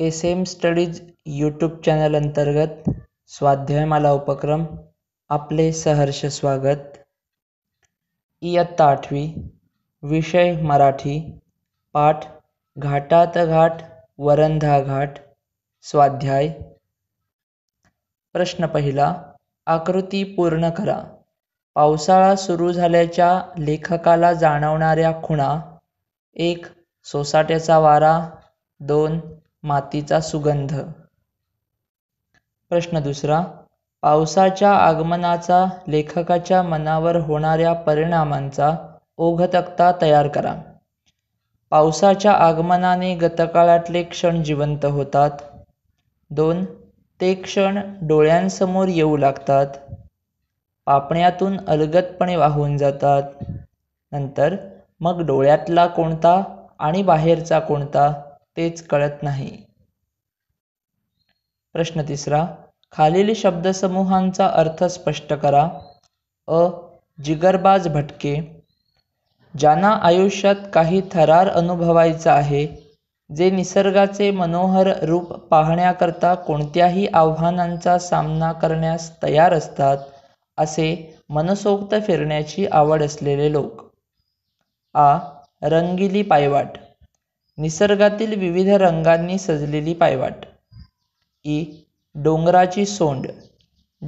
S M studies YouTube channel अंतर्गत माला उपक्रम आपले सहर्ष स्वागत इयत्ता आठवी विषय मराठी पाठ घाटात घाट वरंधा घाट स्वाध्याय प्रश्न पहिला आकृती पूर्ण करा पावसाळा सुरू झाल्याच्या लेखकाला जाणवणाऱ्या खुणा एक सोसाट्याचा वारा दोन मातीचा सुगंध प्रश्न दुसरा पावसाच्या आगमनाचा लेखकाच्या मनावर होणाऱ्या परिणामांचा ओघतकता तयार करा पावसाच्या आगमनाने गतकाळातले क्षण जिवंत होतात दोन ते क्षण डोळ्यांसमोर येऊ लागतात पापण्यातून अलगतपणे वाहून जातात नंतर मग डोळ्यातला कोणता आणि बाहेरचा कोणता तेच कळत नाही प्रश्न तिसरा खालील शब्दसमूहांचा अर्थ स्पष्ट करा अ जिगरबाज भटके ज्यांना आयुष्यात काही थरार अनुभवायचा आहे जे निसर्गाचे मनोहर रूप पाहण्याकरता कोणत्याही आव्हानांचा सामना करण्यास तयार असतात असे मनसोक्त फिरण्याची आवड असलेले लोक आ रंगिली पायवाट निसर्गातील विविध रंगांनी सजलेली पायवाट ई डोंगराची सोंड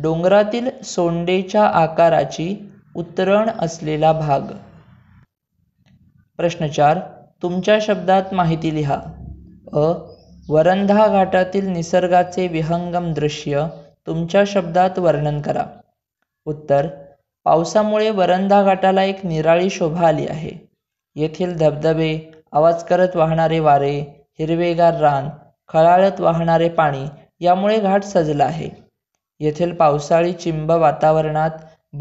डोंगरातील सोंडेच्या आकाराची उतरण असलेला भाग प्रश्न चार तुमच्या शब्दात माहिती लिहा अ वरंधा घाटातील निसर्गाचे विहंगम दृश्य तुमच्या शब्दात वर्णन करा उत्तर पावसामुळे वरंधा घाटाला एक निराळी शोभा आली आहे येथील धबधबे आवाज करत वाहणारे वारे हिरवेगार रान खळाळत वाहणारे पाणी यामुळे घाट सजला आहे येथील पावसाळी चिंब वातावरणात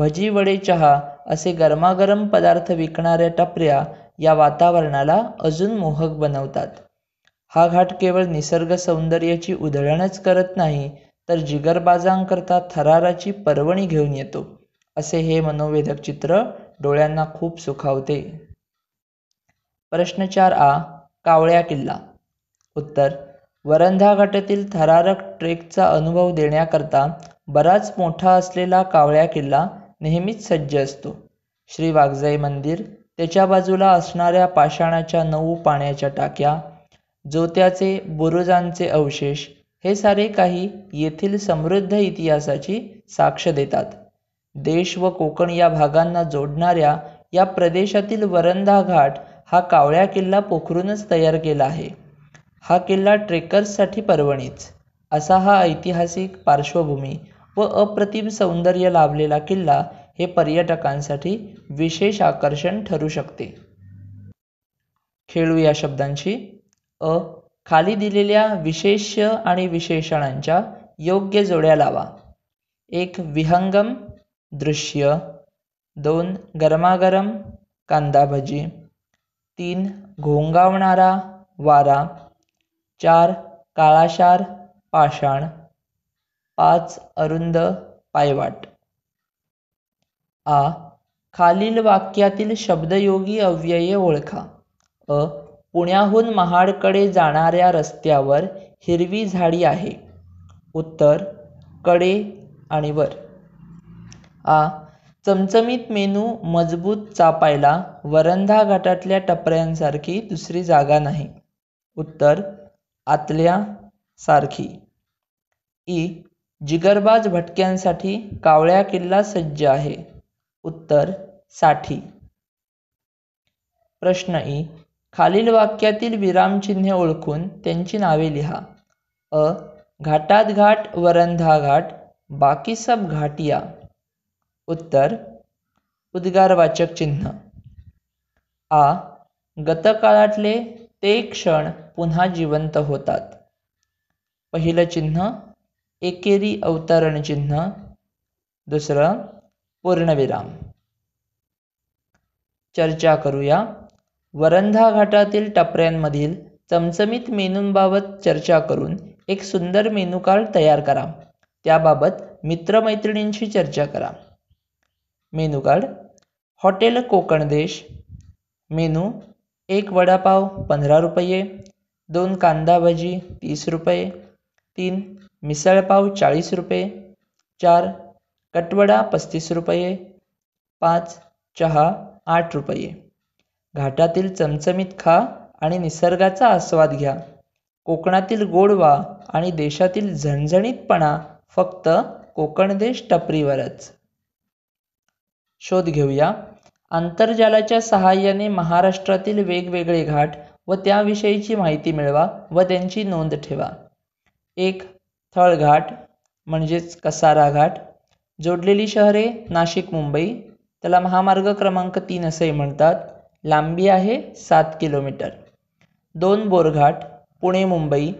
भजी वडे चहा असे गरमागरम पदार्थ विकणाऱ्या टपऱ्या या वातावरणाला अजून मोहक बनवतात हा घाट केवळ निसर्ग सौंदर्याची उधळणच करत नाही तर जिगरबाजांकरता थराराची पर्वणी घेऊन येतो असे हे मनोवेधक चित्र डोळ्यांना खूप सुखावते प्रश्न चार आ कावळ्या किल्ला उत्तर वरंधा घाटातील थरारक ट्रेकचा अनुभव देण्याकरता बराच मोठा असलेला कावळ्या किल्ला नेहमीच सज्ज असतो श्री वाघजाई मंदिर त्याच्या बाजूला असणाऱ्या पाषाणाच्या नऊ पाण्याच्या टाक्या जोत्याचे बुरुजांचे अवशेष हे सारे काही येथील समृद्ध इतिहासाची साक्ष देतात देश व कोकण या भागांना जोडणाऱ्या या प्रदेशातील वरंधा घाट हा कावळ्या किल्ला पोखरूनच तयार केला आहे हा किल्ला ट्रेकर्ससाठी पर्वणीच असा हा ऐतिहासिक पार्श्वभूमी व अप्रतिम सौंदर्य लाभलेला किल्ला हे पर्यटकांसाठी विशेष आकर्षण ठरू शकते खेळू या शब्दांची अ खाली दिलेल्या विशेष आणि विशेषणांच्या योग्य जोड्या लावा एक विहंगम दृश्य दोन गरमागरम कांदाभजी तीन घोंगावणारा वारा चार काळाशार पाषाण पाच अरुंद पायवाट आ खालील वाक्यातील शब्दयोगी अव्यये ओळखा अ पुण्याहून महाडकडे जाणाऱ्या रस्त्यावर हिरवी झाडी आहे उत्तर कडे आणि वर आ चमचमीत मेनू मजबूत चापायला वरंधा घाटातल्या टपऱ्यांसारखी दुसरी जागा नाही उत्तर आतल्या सारखी ई जिगरबाज भटक्यांसाठी कावळ्या किल्ला सज्ज आहे उत्तर साठी प्रश्न ई खालील वाक्यातील विरामचिन्हे ओळखून त्यांची नावे लिहा अ घाटात घाट वरंधा घाट बाकी सब घाटिया उत्तर उद्गारवाचक चिन्ह आ गतकाळातले ते क्षण पुन्हा जिवंत होतात पहिलं चिन्ह एकेरी अवतरण चिन्ह दुसरं पूर्णविराम चर्चा करूया वरंधा घाटातील टपऱ्यांमधील चमचमीत मेनूंबाबत चर्चा करून एक सुंदर मेनू कार्ड तयार करा त्याबाबत मित्रमैत्रिणींशी चर्चा करा मेनू कार्ड हॉटेल कोकण देश मेनू एक वडापाव पंधरा रुपये दोन कांदा भजी तीस रुपये तीन मिसळपाव चाळीस रुपये चार कटवडा पस्तीस रुपये पाच चहा आठ रुपये घाटातील चमचमीत खा आणि निसर्गाचा आस्वाद घ्या कोकणातील गोडवा आणि देशातील झणझणीतपणा फक्त कोकण देश टपरीवरच शोध घेऊया आंतरजालाच्या सहाय्याने महाराष्ट्रातील वेगवेगळे घाट व त्याविषयीची माहिती मिळवा व त्यांची नोंद ठेवा एक थळघाट म्हणजेच कसारा घाट जोडलेली शहरे नाशिक मुंबई त्याला महामार्ग क्रमांक तीन असंही म्हणतात लांबी आहे सात किलोमीटर दोन बोरघाट पुणे मुंबई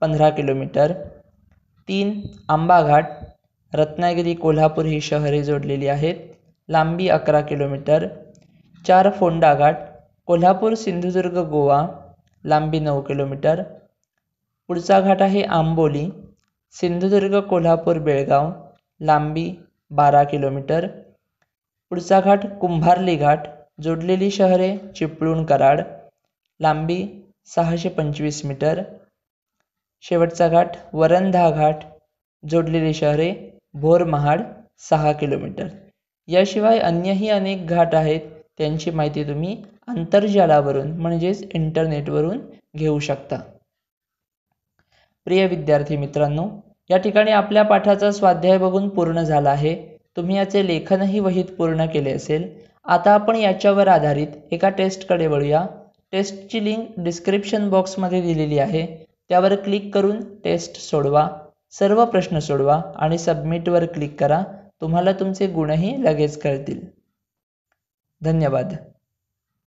पंधरा किलोमीटर तीन आंबाघाट रत्नागिरी कोल्हापूर ही शहरे जोडलेली आहेत लांबी अकरा किलोमीटर चार फोंडा घाट कोल्हापूर सिंधुदुर्ग गोवा लांबी नऊ किलोमीटर पुढचा घाट आहे आंबोली सिंधुदुर्ग कोल्हापूर बेळगाव लांबी बारा किलोमीटर पुढचा घाट कुंभार्ली घाट जोडलेली शहरे चिपळूण कराड लांबी सहाशे पंचवीस मीटर शेवटचा घाट वरणधा घाट जोडलेली शहरे भोरमहाड सहा किलोमीटर याशिवाय अन्यही अनेक घाट आहेत त्यांची माहिती तुम्ही आंतरजालावरून म्हणजेच इंटरनेटवरून घेऊ शकता प्रिय विद्यार्थी मित्रांनो या ठिकाणी आपल्या पाठाचा स्वाध्याय बघून पूर्ण झाला आहे तुम्ही याचे लेखनही वहीत पूर्ण केले असेल आता आपण याच्यावर आधारित एका टेस्टकडे वळूया टेस्टची लिंक डिस्क्रिप्शन बॉक्समध्ये दिलेली आहे त्यावर क्लिक करून टेस्ट सोडवा सर्व प्रश्न सोडवा आणि सबमिटवर क्लिक करा तुम्हाला तुमचे गुणही लगेच कळतील धन्यवाद